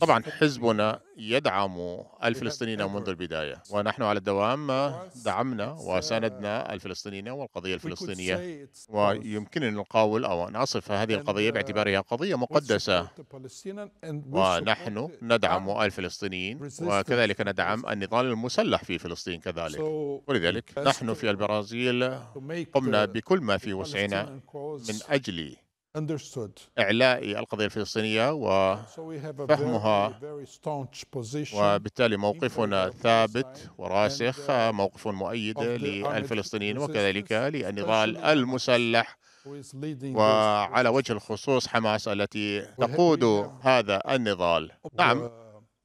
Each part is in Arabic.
طبعا حزبنا يدعم الفلسطينيين منذ البداية ونحن على الدوام دعمنا وساندنا الفلسطينيين والقضية الفلسطينية ويمكنني نقاول أو أن أصف هذه القضية uh, باعتبارها قضية مقدسة ونحن ندعم الفلسطينيين وكذلك ندعم النضال المسلح في فلسطين كذلك ولذلك نحن في البرازيل قمنا بكل ما في وسعنا من أجل إعلاء القضية الفلسطينية وفهمها وبالتالي موقفنا ثابت وراسخ uh, موقف مؤيد للفلسطينيين وكذلك للنضال المسلح وعلى وجه الخصوص حماس التي تقود uh, هذا النضال نعم uh,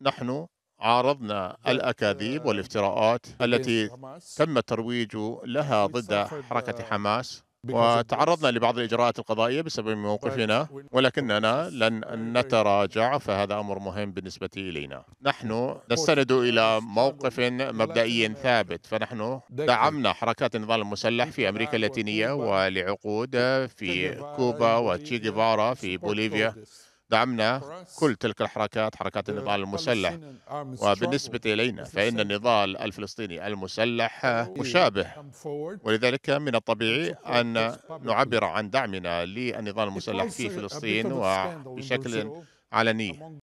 نحن عارضنا الأكاذيب والافتراءات التي تم الترويج لها ضد حركة حماس وتعرضنا لبعض الإجراءات القضائية بسبب موقفنا طيب، ولكننا لن أيوة، أيوة. نتراجع فهذا أمر مهم بالنسبة إلينا نحن نستند إلى موقف مبدئي ثابت فنحن دعمنا حركات النضال المسلح في أمريكا اللاتينية ولعقود في كوبا أيوة، وتشيغيفارا في بوليفيا دعمنا كل تلك الحركات حركات النضال المسلح وبالنسبة إلينا فإن النضال الفلسطيني المسلح مشابه ولذلك من الطبيعي أن نعبر عن دعمنا للنضال المسلح في فلسطين وبشكل علني